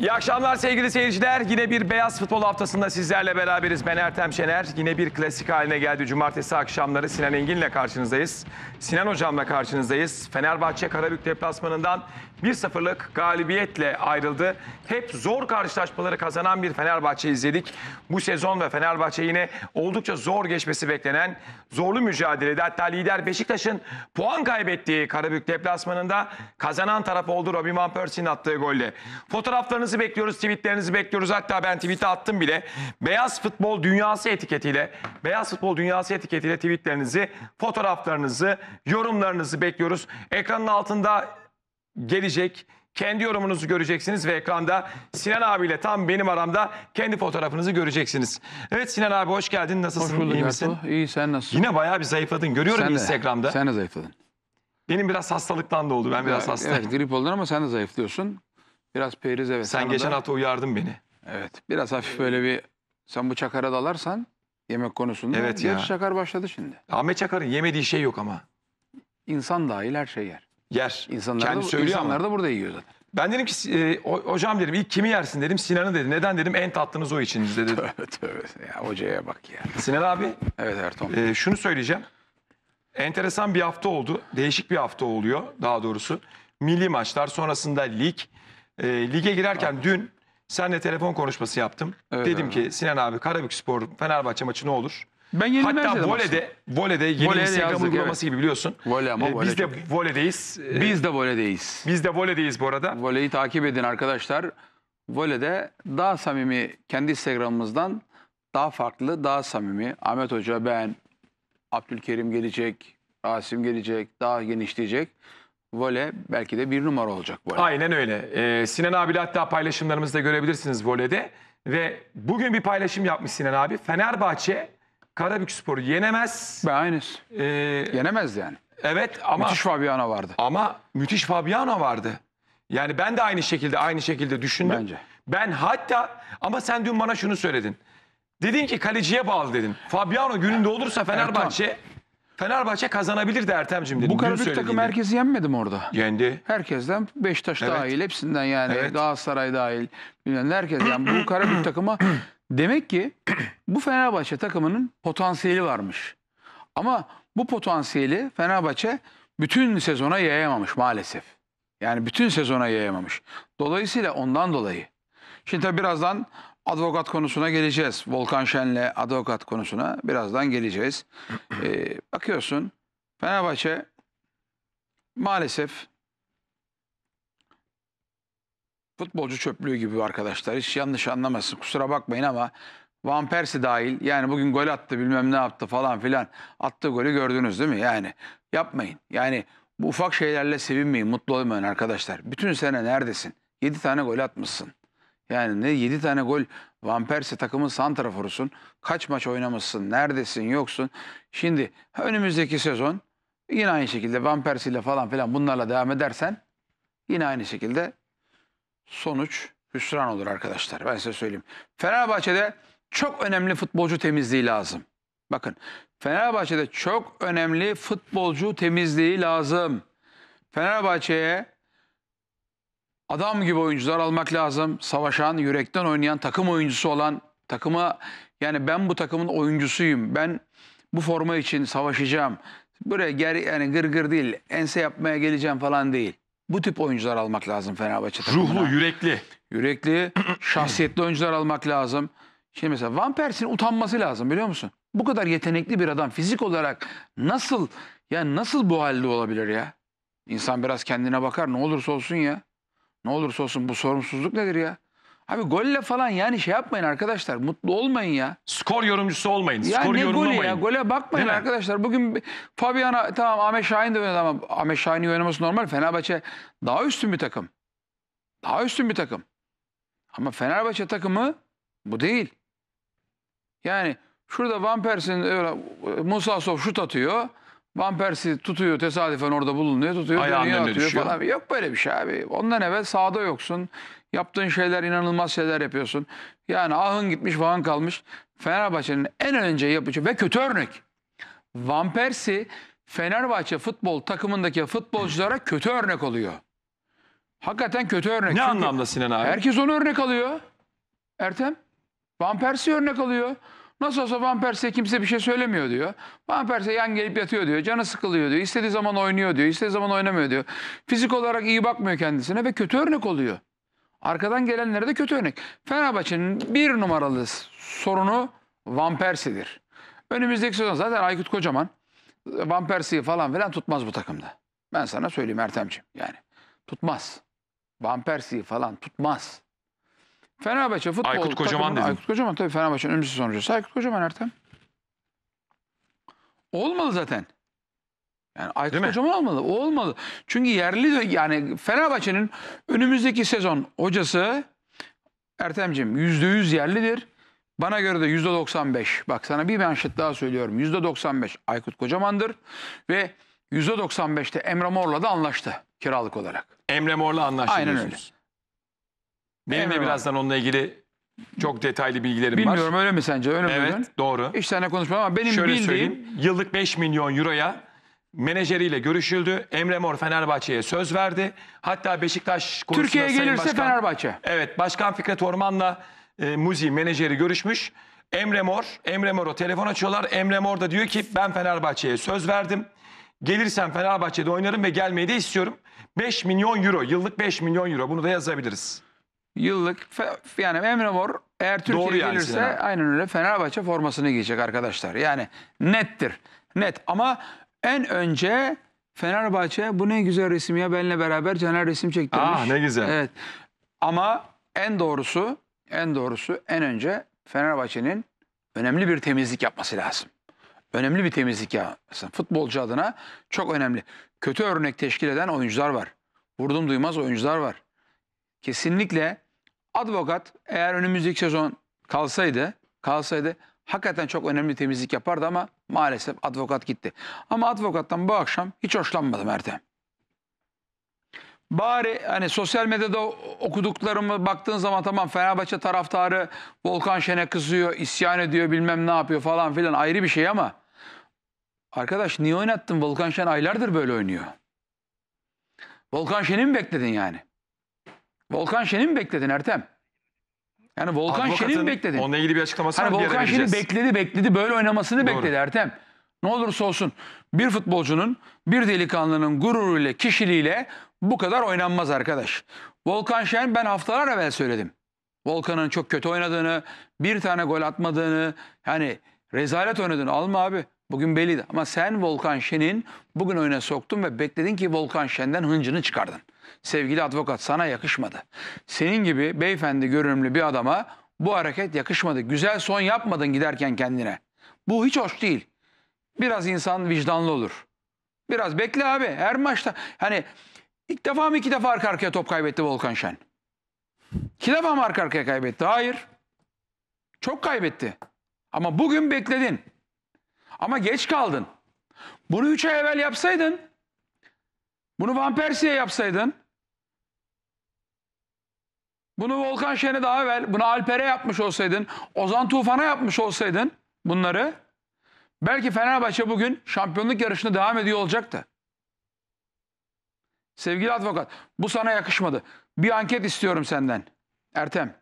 İyi akşamlar sevgili seyirciler. Yine bir Beyaz Futbol Haftası'nda sizlerle beraberiz. Ben Ertem Şener. Yine bir klasik haline geldi. Cumartesi akşamları Sinan Engin'le karşınızdayız. Sinan Hocam'la karşınızdayız. Fenerbahçe Karabük deplasmanından 1-0'lık galibiyetle ayrıldı. Hep zor karşılaşmaları kazanan bir Fenerbahçe izledik. Bu sezon ve Fenerbahçe yine oldukça zor geçmesi beklenen zorlu mücadelede hatta lider Beşiktaş'ın puan kaybettiği Karabük deplasmanında kazanan taraf oldu Robin Van Persie'nin attığı golle. Fotoğraflarınızı Yorumlarınızı bekliyoruz, tweetlerinizi bekliyoruz. Hatta ben tweet'e attım bile. Beyaz Futbol Dünyası etiketiyle, Beyaz Futbol Dünyası etiketiyle tweetlerinizi, fotoğraflarınızı, yorumlarınızı bekliyoruz. Ekranın altında gelecek kendi yorumunuzu göreceksiniz ve ekranda Sinan abiyle tam benim aramda kendi fotoğrafınızı göreceksiniz. Evet Sinan abi hoş geldin. Nasılsın? Hoş bulduk İyi misin? Ertuğ. İyi sen nasılsın? Yine bayağı bir zayıfladın. Görüyorum sen Instagram'da. De, sen de zayıfladın. Benim biraz hastalıktan da oldu. Ben biraz hastayım. Evet grip oldun ama sen de zayıflıyorsun. Biraz periz evet. Sen Anında- geçen hafta uyardın beni. Evet. Biraz hafif ee, böyle bir sen bu çakara dalarsan yemek konusunda. Evet ya. Gerçi çakar başladı şimdi. Ahmet Çakar'ın yemediği şey yok ama. İnsan dahil her şey yer. Yer. İnsanlar, Kendi da, söylüyor ama. da burada yiyor zaten. Ben dedim ki e, hocam dedim ilk kimi yersin dedim Sinan'ı dedi. Neden dedim en tatlınız o içiniz dedi. Tövbe tövbe. Ya hocaya bak ya. Sinan abi Evet Ertuğrul. e, şunu söyleyeceğim. Enteresan bir hafta oldu. Değişik bir hafta oluyor daha doğrusu. Milli maçlar sonrasında lig. E, lige girerken Abi. dün senle telefon konuşması yaptım. Evet, Dedim evet. ki Sinan abi Karabük Spor Fenerbahçe maçı ne olur? Ben yeni Hatta volede, volede yeni voleye Instagram uygulaması evet. gibi biliyorsun. Vole ama ee, vole biz de çok... voledeyiz. Ee, biz de voledeyiz. Biz de voledeyiz bu arada. Voleyi takip edin arkadaşlar. Vole'de daha samimi kendi Instagram'ımızdan daha farklı, daha samimi. Ahmet Hoca, ben, Abdülkerim gelecek, Rasim gelecek, daha genişleyecek vole belki de bir numara olacak vole. Aynen öyle. Ee, Sinan abiyle hatta paylaşımlarımızda görebilirsiniz volede. Ve bugün bir paylaşım yapmış Sinan abi. Fenerbahçe Karabük Sporu yenemez. Be aynısı. Ee, yenemez yani. Evet ama... Müthiş Fabiano vardı. Ama müthiş Fabiano vardı. Yani ben de aynı şekilde aynı şekilde düşündüm. Bence. Ben hatta ama sen dün bana şunu söyledin. Dedin ki kaleciye bağlı dedin. Fabiano gününde olursa Fenerbahçe... Ertan. Fenerbahçe kazanabilir de Ertem'cim dedim. Bu kadar büyük takım herkesi yenmedi mi orada? Yendi. Herkesten Beşiktaş Evet. dahil hepsinden yani Evet. Galatasaray dahil bilmem herkes yani bu kara büyük takıma demek ki bu Fenerbahçe takımının potansiyeli varmış. Ama bu potansiyeli Fenerbahçe bütün sezona yayamamış maalesef. Yani bütün sezona yayamamış. Dolayısıyla ondan dolayı. Şimdi tabii birazdan Avukat konusuna geleceğiz. Volkan Şen'le avukat konusuna birazdan geleceğiz. Ee, bakıyorsun Fenerbahçe maalesef futbolcu çöplüğü gibi arkadaşlar. Hiç yanlış anlamasın kusura bakmayın ama Van Persie dahil yani bugün gol attı bilmem ne yaptı falan filan. Attığı golü gördünüz değil mi? Yani yapmayın. Yani bu ufak şeylerle sevinmeyin, mutlu olmayın arkadaşlar. Bütün sene neredesin? 7 tane gol atmışsın. Yani ne 7 tane gol Van Persie takımın santraforusun. Kaç maç oynamışsın, neredesin, yoksun. Şimdi önümüzdeki sezon yine aynı şekilde Van Persie ile falan filan bunlarla devam edersen yine aynı şekilde sonuç hüsran olur arkadaşlar. Ben size söyleyeyim. Fenerbahçe'de çok önemli futbolcu temizliği lazım. Bakın Fenerbahçe'de çok önemli futbolcu temizliği lazım. Fenerbahçe'ye Adam gibi oyuncular almak lazım. Savaşan, yürekten oynayan, takım oyuncusu olan takıma yani ben bu takımın oyuncusuyum. Ben bu forma için savaşacağım. Buraya ger yani gır gır değil. Ense yapmaya geleceğim falan değil. Bu tip oyuncular almak lazım Fenerbahçe takımına. Ruhlu, yürekli. Yürekli, şahsiyetli oyuncular almak lazım. Şimdi mesela Van Persie'nin utanması lazım biliyor musun? Bu kadar yetenekli bir adam fizik olarak nasıl yani nasıl bu halde olabilir ya? İnsan biraz kendine bakar ne olursa olsun ya. Ne olursa olsun bu sorumsuzluk nedir ya? Abi golle falan yani şey yapmayın arkadaşlar. Mutlu olmayın ya. Skor yorumcusu olmayın. Ya skor ne golü ya? Gole bakmayın arkadaşlar. Bugün Fabiana tamam Ahmet Şahin de oynadı ama Ahmet Şahin'in oynaması normal. Fenerbahçe daha üstün bir takım. Daha üstün bir takım. Ama Fenerbahçe takımı bu değil. Yani şurada Van Persin, e, Musa Sof şut atıyor. Van Persie tutuyor tesadüfen orada bulunuyor tutuyor Ayağın dönüyor atıyor düşüyor. falan. Yok böyle bir şey abi. Ondan evvel sahada yoksun. Yaptığın şeyler inanılmaz şeyler yapıyorsun. Yani ahın gitmiş Van kalmış. Fenerbahçe'nin en önce yapıcı ve kötü örnek. Van Persie Fenerbahçe futbol takımındaki futbolculara kötü örnek oluyor. Hakikaten kötü örnek. Ne Çünkü anlamda Sinan abi? Herkes onu örnek alıyor. Ertem. Van Persie örnek alıyor. Nasıl olsa Van Persie'ye kimse bir şey söylemiyor diyor. Van Persie yan gelip yatıyor diyor. Canı sıkılıyor diyor. İstediği zaman oynuyor diyor. İstediği zaman oynamıyor diyor. Fizik olarak iyi bakmıyor kendisine ve kötü örnek oluyor. Arkadan gelenlere de kötü örnek. Fenerbahçe'nin bir numaralı sorunu Van Persie'dir. Önümüzdeki sezon zaten Aykut Kocaman Van Persie'yi falan filan tutmaz bu takımda. Ben sana söyleyeyim Ertemciğim yani. Tutmaz. Van Persie'yi falan tutmaz. Fenerbahçe futbol Aykut Kocaman takımı, Aykut Kocaman tabii Fenerbahçe'nin öncesi sonucu. Aykut Kocaman Ertem. Olmalı zaten. Yani Aykut Değil Kocaman mi? olmalı. O olmalı. Çünkü yerli yani Fenerbahçe'nin önümüzdeki sezon hocası Ertem'cim %100 yerlidir. Bana göre de %95. Bak sana bir manşet daha söylüyorum. %95 Aykut Kocaman'dır. Ve %95'te Emre Mor'la da anlaştı kiralık olarak. Emre Mor'la anlaştı Aynen öyle. Benim de birazdan onunla ilgili çok detaylı bilgilerim var. Bilmiyorum öyle mi sence? Öyle mi Evet diyorsun? doğru. Hiç tane konuşmadım ama benim Şöyle bildiğim söyleyeyim. Yıllık 5 milyon euroya menajeriyle görüşüldü. Emre Mor Fenerbahçe'ye söz verdi. Hatta Beşiktaş konusunda Türkiye'ye gelirse Başkan- Fenerbahçe. Evet Başkan Fikret Orman'la e, Muzi menajeri görüşmüş. Emre Mor, Emre Mor'u telefon açıyorlar. Emre Mor da diyor ki ben Fenerbahçe'ye söz verdim. Gelirsem Fenerbahçe'de oynarım ve gelmeyi de istiyorum. 5 milyon euro, yıllık 5 milyon euro bunu da yazabiliriz yıllık yani Emre Mor eğer Türkiye'ye gelirse Sinan aynen öyle Fenerbahçe formasını giyecek arkadaşlar. Yani nettir. Net ama en önce Fenerbahçe bu ne güzel resim ya benle beraber Caner resim çektirmiş. Ah ne güzel. Evet. Ama en doğrusu en doğrusu en önce Fenerbahçe'nin önemli bir temizlik yapması lazım. Önemli bir temizlik yapması. Futbolcu adına çok önemli. Kötü örnek teşkil eden oyuncular var. Vurdum duymaz oyuncular var. Kesinlikle Advokat eğer önümüzdeki sezon kalsaydı, kalsaydı hakikaten çok önemli temizlik yapardı ama maalesef advokat gitti. Ama advokattan bu akşam hiç hoşlanmadım Ertem. Bari hani sosyal medyada okuduklarımı baktığın zaman tamam Fenerbahçe taraftarı Volkan Şen'e kızıyor, isyan ediyor, bilmem ne yapıyor falan filan ayrı bir şey ama arkadaş niye oynattın? Volkan Şen aylardır böyle oynuyor. Volkan Şen'i mi bekledin yani? Volkan Şen'i mi bekledin Ertem? Yani Volkan Şen'i mi bekledin? Onunla ilgili bir açıklaması hani var. Volkan Şen'i bekledi bekledi böyle oynamasını Doğru. bekledi Ertem. Ne olursa olsun bir futbolcunun bir delikanlının gururuyla kişiliğiyle bu kadar oynanmaz arkadaş. Volkan Şen ben haftalar evvel söyledim. Volkan'ın çok kötü oynadığını, bir tane gol atmadığını, yani rezalet oynadığını alma abi. Bugün belliydi. Ama sen Volkan Şen'in bugün oyuna soktun ve bekledin ki Volkan Şen'den hıncını çıkardın sevgili advokat sana yakışmadı. Senin gibi beyefendi görünümlü bir adama bu hareket yakışmadı. Güzel son yapmadın giderken kendine. Bu hiç hoş değil. Biraz insan vicdanlı olur. Biraz bekle abi. Her maçta hani ilk defa mı iki defa arka arkaya top kaybetti Volkan Şen? İki defa mı arka arkaya kaybetti? Hayır. Çok kaybetti. Ama bugün bekledin. Ama geç kaldın. Bunu üç ay evvel yapsaydın, bunu Van Persie'ye yapsaydın, bunu Volkan Şen'e daha evvel, bunu Alper'e yapmış olsaydın, Ozan Tufan'a yapmış olsaydın bunları belki Fenerbahçe bugün şampiyonluk yarışına devam ediyor olacaktı. Sevgili avukat, bu sana yakışmadı. Bir anket istiyorum senden. Ertem.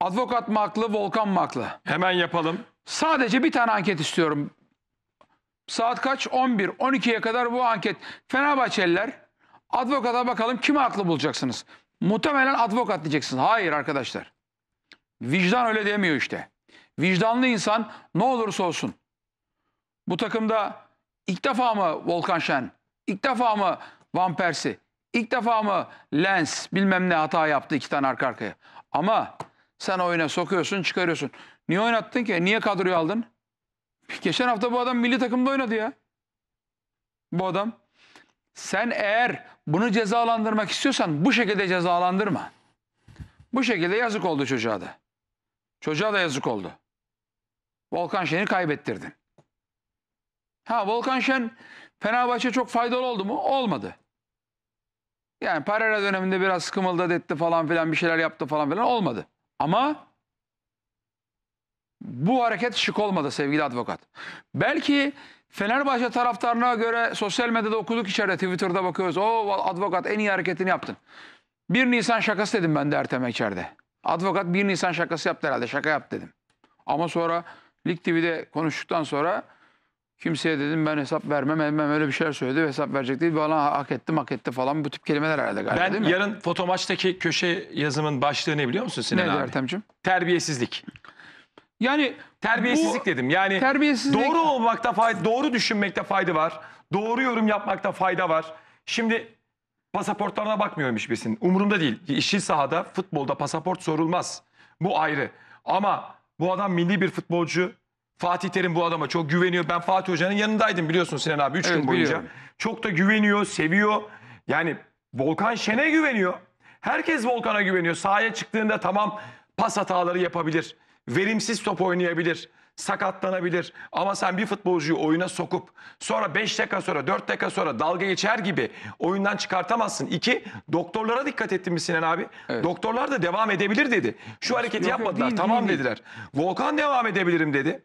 Avukat mı haklı, Volkan mı haklı? Hemen yapalım. Sadece bir tane anket istiyorum. Saat kaç? 11, 12'ye kadar bu anket. Fenerbahçeliler avukat'a bakalım kimi haklı bulacaksınız? Muhtemelen advokat diyeceksin. Hayır arkadaşlar. Vicdan öyle demiyor işte. Vicdanlı insan ne olursa olsun. Bu takımda ilk defa mı Volkan Şen, İlk defa mı Van Persie, ilk defa mı Lens bilmem ne hata yaptı iki tane arka arkaya. Ama sen oyuna sokuyorsun çıkarıyorsun. Niye oynattın ki? Niye kadroyu aldın? Geçen hafta bu adam milli takımda oynadı ya. Bu adam. Sen eğer bunu cezalandırmak istiyorsan bu şekilde cezalandırma. Bu şekilde yazık oldu çocuğa da. Çocuğa da yazık oldu. Volkan Şen'i kaybettirdin. Ha Volkan Şen Fenerbahçe çok faydalı oldu mu? Olmadı. Yani Parera döneminde biraz kımıldadı etti falan filan bir şeyler yaptı falan filan olmadı. Ama bu hareket şık olmadı sevgili avukat. Belki Fenerbahçe taraftarına göre sosyal medyada okuduk içeride Twitter'da bakıyoruz. O advokat en iyi hareketini yaptın. 1 Nisan şakası dedim ben de Ertem'e içeride. Advokat 1 Nisan şakası yaptı herhalde şaka yap dedim. Ama sonra Lig TV'de konuştuktan sonra kimseye dedim ben hesap vermem etmem öyle bir şeyler söyledi hesap verecek değil. Bana hak ettim hak etti falan bu tip kelimeler herhalde galiba ben değil mi? yarın foto köşe yazımın başlığı ne biliyor musun Sinan Neydi abi? Ertem'cim? Terbiyesizlik. Yani Terbiyesizlik Bu- dedim. Yani Terbiyesizlik- doğru olmakta fayda, doğru düşünmekte fayda var. Doğru yorum yapmakta fayda var. Şimdi pasaportlarına bakmıyorum hiçbirisinin. Umurumda değil. İşçi sahada, futbolda pasaport sorulmaz. Bu ayrı. Ama bu adam milli bir futbolcu. Fatih Terim bu adama çok güveniyor. Ben Fatih Hoca'nın yanındaydım biliyorsun Sinan abi 3 Evet, gün boyunca. biliyorum. Çok da güveniyor, seviyor. Yani Volkan Şen'e güveniyor. Herkes Volkan'a güveniyor. Sahaya çıktığında tamam pas hataları yapabilir verimsiz top oynayabilir, sakatlanabilir. Ama sen bir futbolcuyu oyuna sokup sonra 5 dakika sonra 4 dakika sonra dalga geçer gibi oyundan çıkartamazsın. İki, doktorlara dikkat ettin mi Sinan abi? Evet. Doktorlar da devam edebilir dedi. Şu hareketi yok, yapmadılar değil, tamam değil, dediler. Değil. Volkan devam edebilirim dedi.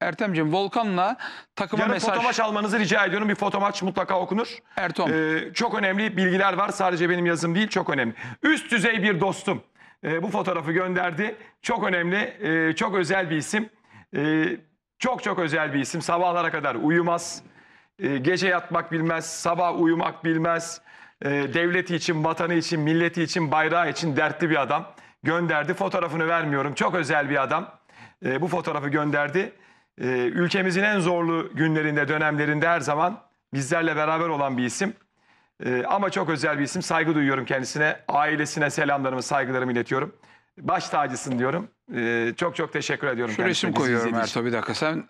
Ertem'ciğim Volkan'la takıma Yarın mesaj... Yarın fotomaç almanızı rica ediyorum. Bir fotomaç mutlaka okunur. Ertom. Ee, çok önemli bilgiler var. Sadece benim yazım değil çok önemli. Üst düzey bir dostum e, bu fotoğrafı gönderdi. Çok önemli, e, çok özel bir isim. E, çok çok özel bir isim. Sabahlara kadar uyumaz, e, gece yatmak bilmez, sabah uyumak bilmez. E, devleti için, vatanı için, milleti için, bayrağı için dertli bir adam. Gönderdi, fotoğrafını vermiyorum. Çok özel bir adam. E, bu fotoğrafı gönderdi. E, ülkemizin en zorlu günlerinde, dönemlerinde her zaman bizlerle beraber olan bir isim. Ee, ama çok özel bir isim. Saygı duyuyorum kendisine. Ailesine selamlarımı, saygılarımı iletiyorum. Baş tacısın diyorum. Ee, çok çok teşekkür ediyorum. Şu resim koyuyorum Ertuğ bir dakika. Sen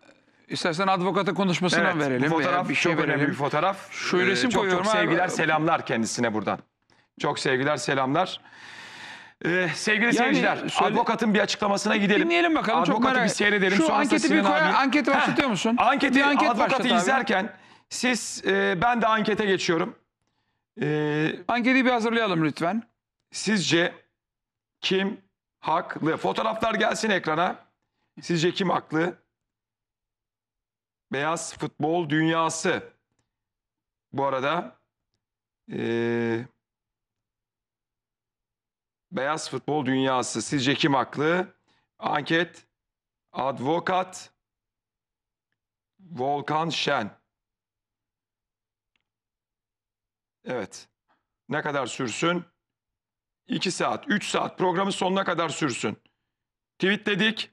istersen avukata konuşmasına evet, verelim. Bu fotoğraf bir şey çok verelim. önemli bir fotoğraf. Şu ee, resim çok, koyuyorum. Çok sevgiler, abi. selamlar kendisine buradan. Çok sevgiler, selamlar. Ee, sevgili yani, seyirciler, söyle... avukatın bir açıklamasına gidelim. Dinleyelim bakalım. Avukatı çok merak bir seyredelim. Şu anketi bir koy, abi... başlatıyor musun? Anketi, anket avukatı izlerken abi. siz, e, ben de ankete geçiyorum. Ee, anketi bir hazırlayalım lütfen. Sizce kim haklı? Fotoğraflar gelsin ekrana. Sizce kim haklı? Beyaz futbol dünyası. Bu arada ee, beyaz futbol dünyası. Sizce kim haklı? Anket, advokat, Volkan Şen. Evet. Ne kadar sürsün? 2 saat, 3 saat programın sonuna kadar sürsün. Tweetledik.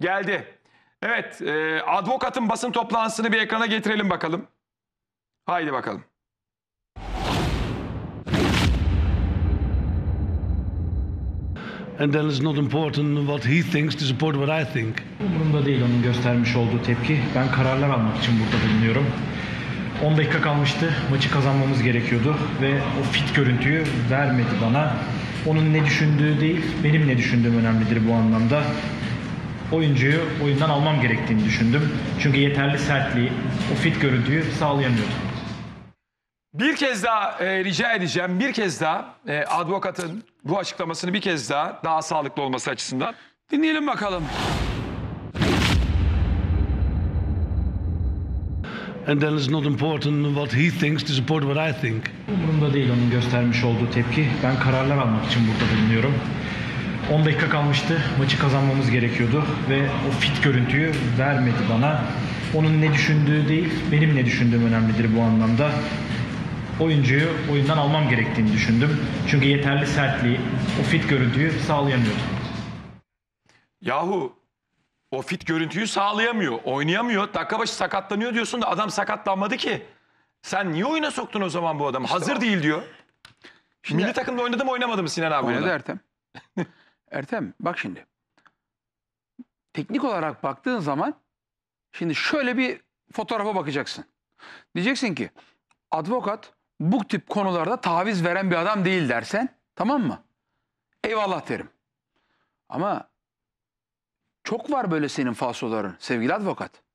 Geldi. Evet, e, avukatın basın toplantısını bir ekrana getirelim bakalım. Haydi bakalım. and then it's not important what he thinks, it's important what I think. Umurumda değil onun göstermiş olduğu tepki. Ben kararlar almak için burada bulunuyorum. 10 dakika kalmıştı. Maçı kazanmamız gerekiyordu ve o fit görüntüyü vermedi bana. Onun ne düşündüğü değil, benim ne düşündüğüm önemlidir bu anlamda. Oyuncuyu oyundan almam gerektiğini düşündüm. Çünkü yeterli sertliği, o fit görüntüyü sağlayamıyordum. Bir kez daha e, rica edeceğim. Bir kez daha e, advokatın bu açıklamasını bir kez daha daha sağlıklı olması açısından dinleyelim bakalım. and then it's not important what he thinks to support what I think. Umurumda değil onun göstermiş olduğu tepki. Ben kararlar almak için burada bulunuyorum. 10 dakika kalmıştı. Maçı kazanmamız gerekiyordu ve o fit görüntüyü vermedi bana. Onun ne düşündüğü değil, benim ne düşündüğüm önemlidir bu anlamda. Oyuncuyu oyundan almam gerektiğini düşündüm. Çünkü yeterli sertliği, o fit görüntüyü sağlayamıyordum. Yahu o fit görüntüyü sağlayamıyor. Oynayamıyor. Dakika başı sakatlanıyor diyorsun da adam sakatlanmadı ki. Sen niye oyuna soktun o zaman bu adamı? İşte Hazır o. değil diyor. Şimdi Milli takımda oynadı mı oynamadı mı Sinan abi? Oynadı Ertem. Ertem bak şimdi. Teknik olarak baktığın zaman şimdi şöyle bir fotoğrafa bakacaksın. Diyeceksin ki advokat bu tip konularda taviz veren bir adam değil dersen tamam mı? Eyvallah derim. Ama çok var böyle senin falsoların sevgili avukat.